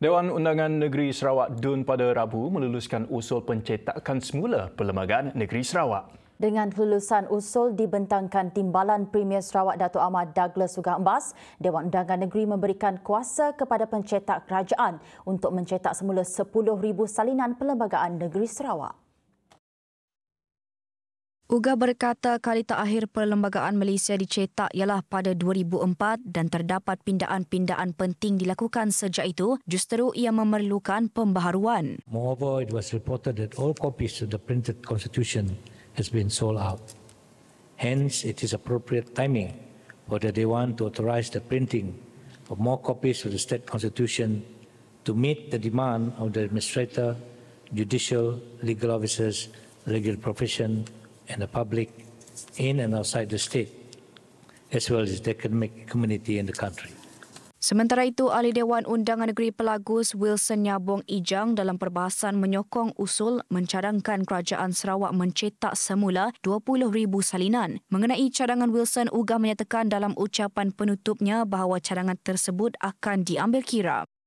Dewan Undangan Negeri Sarawak DUN pada Rabu meluluskan usul pencetakan semula Perlembagaan Negeri Sarawak. Dengan lulusan usul dibentangkan Timbalan Premier Sarawak Datuk Ahmad Douglas Sugar Embas, Dewan Undangan Negeri memberikan kuasa kepada pencetak kerajaan untuk mencetak semula 10,000 salinan Perlembagaan Negeri Sarawak. Uga berkata kali terakhir perlembagaan Malaysia dicetak ialah pada 2004 dan terdapat pindaan-pindaan penting dilakukan sejak itu justeru ia memerlukan pembaharuan. Moreover, it was reported that all copies of the printed constitution has been sold out. Hence, it is appropriate timing for the Dewan to authorize the printing of more copies of the state constitution to meet the demand of the administrator, judicial, legal officers, legal profession, and the public in and outside the state as well as the economic community in the country. Sementara itu, Ahli Dewan Undangan Negeri Pelagus Wilson Nyabong Ijang dalam perbahasan menyokong usul mencadangkan Kerajaan Sarawak mencetak semula 20,000 salinan. Mengenai cadangan Wilson, Uga menyatakan dalam ucapan penutupnya bahawa cadangan tersebut akan diambil kira.